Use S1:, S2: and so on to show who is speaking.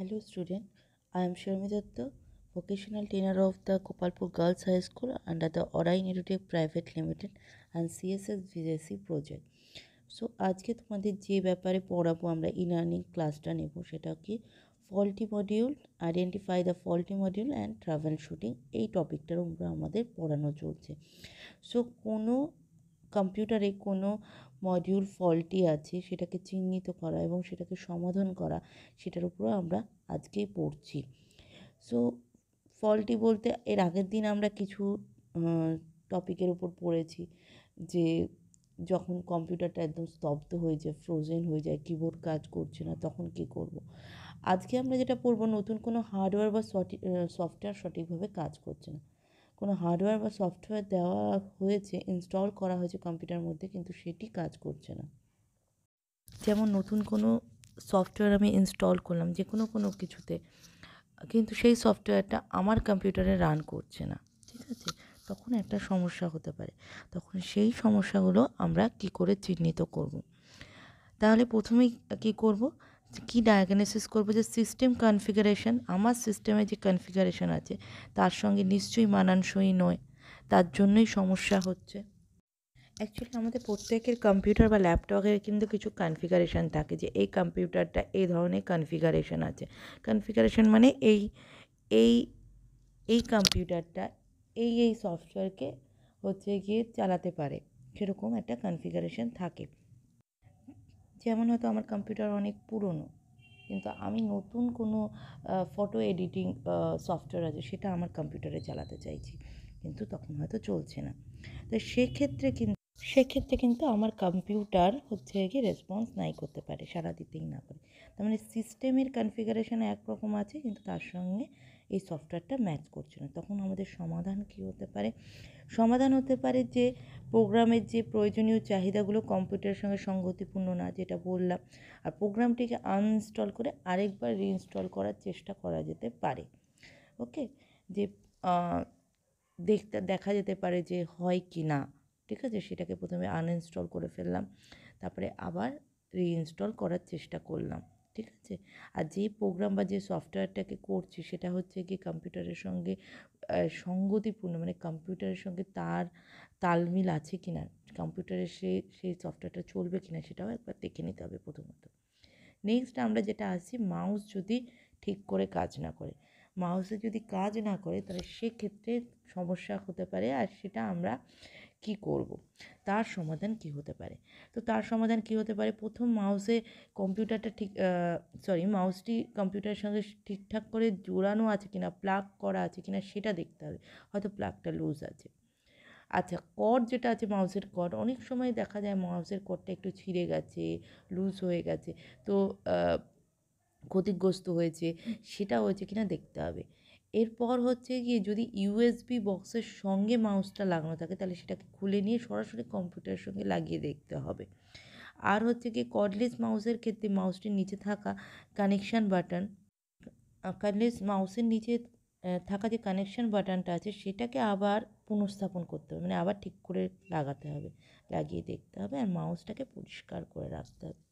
S1: Hello student I am Sharmi Dutta vocational trainer of the Kopalpur Girls High School under the Orai Neurotech Private Limited and CSS VJC project. So আজকে তোমাদের যে ব্যাপারে পড়াবো আমরা ইনার্নিং ক্লাসটা নেব সেটা কি faulty module identify the faulty module and troubleshooting এই টপিকটার উপরে আমাদের পড়ানো চলছে সো কোনো কম্পিউটারে কোনো মডিউল ফলটি আছে সেটাকে চিহ্নিত করা এবং সেটাকে সমাধান করা সেটার উপরও আমরা আজকেই পড়ছি সো ফলটি বলতে এর আগের দিন আমরা কিছু টপিকের উপর পড়েছি যে যখন কম্পিউটারটা একদম স্তব্ধ হয়ে যায় ফ্রোজেন হয়ে যায় কিবোর্ড কাজ করছে না তখন কি করব। আজকে আমরা যেটা পড়বো নতুন কোনো হার্ডওয়্যার বা সফটওয়্যার সঠিকভাবে কাজ করছে না কোনো হার্ডওয়্যার বা সফটওয়্যার দেওয়া হয়েছে ইনস্টল করা হয়েছে কম্পিউটার মধ্যে কিন্তু সেটি কাজ করছে না যেমন নতুন কোনো সফটওয়্যার আমি ইনস্টল করলাম যে কোনো কোনো কিছুতে কিন্তু সেই সফটওয়্যারটা আমার কম্পিউটারে রান করছে না ঠিক আছে তখন একটা সমস্যা হতে পারে তখন সেই সমস্যাগুলো আমরা কি করে চিহ্নিত করব। তাহলে প্রথমেই কি করব কী ডায়াগনোসিস করবো যে সিস্টেম কনফিগারেশন আমার সিস্টেমে যে কনফিগারেশন আছে তার সঙ্গে নিশ্চয়ই মানানসই নয় তার জন্যই সমস্যা হচ্ছে অ্যাকচুয়ালি আমাদের প্রত্যেকের কম্পিউটার বা ল্যাপটপের কিন্তু কিছু কনফিগারেশন থাকে যে এই কম্পিউটারটা এই ধরনের কনফিগারেশন আছে কনফিগারেশন মানে এই এই এই কম্পিউটারটা এই এই সফটওয়্যারকে হচ্ছে গিয়ে চালাতে পারে সেরকম একটা কনফিগারেশন থাকে যেমন হয়তো আমার কম্পিউটার অনেক পুরনো কিন্তু আমি নতুন কোনো ফটো এডিটিং সফটওয়্যার আছে সেটা আমার কম্পিউটারে চালাতে চাইছি কিন্তু তখন হয়তো চলছে না তো সেক্ষেত্রে কিন্তু সেক্ষেত্রে কিন্তু আমার কম্পিউটার হচ্ছে কি রেসপন্স নাই করতে পারে সারা দিতেই না পারে তার মানে সিস্টেমের কনফিগারেশন একরকম আছে কিন্তু তার সঙ্গে এই সফটওয়্যারটা ম্যাচ করছে না তখন আমাদের সমাধান কি হতে পারে সমাধান হতে পারে যে প্রোগ্রামের যে প্রয়োজনীয় চাহিদাগুলো কম্পিউটারের সঙ্গে সঙ্গতিপূর্ণ না যেটা বললাম আর প্রোগ্রামটিকে আনইনস্টল করে আরেকবার রিইনস্টল করার চেষ্টা করা যেতে পারে ওকে যে দেখতে দেখা যেতে পারে যে হয় কি না ঠিক আছে সেটাকে প্রথমে আনইনস্টল করে ফেললাম তারপরে আবার রিইনস্টল করার চেষ্টা করলাম ঠিক আছে আর যে প্রোগ্রাম বা যে সফটওয়্যারটাকে করছি সেটা হচ্ছে কি কম্পিউটারের সঙ্গে সঙ্গতিপূর্ণ মানে কম্পিউটারের সঙ্গে তার তালমিল আছে কি না কম্পিউটারে সে সেই সফটওয়্যারটা চলবে কি না সেটাও একবার দেখে নিতে হবে প্রথমত নেক্সট আমরা যেটা আসি মাউস যদি ঠিক করে কাজ না করে মাউসে যদি কাজ না করে তাহলে সেক্ষেত্রে সমস্যা হতে পারে আর সেটা আমরা কি করব। তার সমাধান কি হতে পারে তো তার সমাধান কি হতে পারে প্রথম মাউসে কম্পিউটারটা ঠিক সরি মাউসটি কম্পিউটারের সঙ্গে ঠিকঠাক করে জোড়ানো আছে কিনা প্লাগ করা আছে কিনা সেটা দেখতে হবে হয়তো প্লাগটা লুজ আছে আচ্ছা কর্ড যেটা আছে মাউসের কর্ড অনেক সময় দেখা যায় মাউসের কর্ডটা একটু ছিঁড়ে গেছে লুজ হয়ে গেছে তো ক্ষতিগ্রস্ত হয়েছে সেটা হয়েছে কিনা দেখতে হবে এরপর হচ্ছে গিয়ে যদি ইউএসবি বক্সের সঙ্গে মাউসটা লাগানো থাকে তাহলে সেটাকে খুলে নিয়ে সরাসরি কম্পিউটারের সঙ্গে লাগিয়ে দেখতে হবে আর হচ্ছে গিয়ে কর্ডলেস মাউসের ক্ষেত্রে মাউসটির নিচে থাকা কানেকশান বাটন কর্ডলেস মাউসের নিচে থাকা যে কানেকশান বাটনটা আছে সেটাকে আবার পুনঃস্থাপন করতে হবে মানে আবার ঠিক করে লাগাতে হবে লাগিয়ে দেখতে হবে আর মাউসটাকে পরিষ্কার করে রাখতে হবে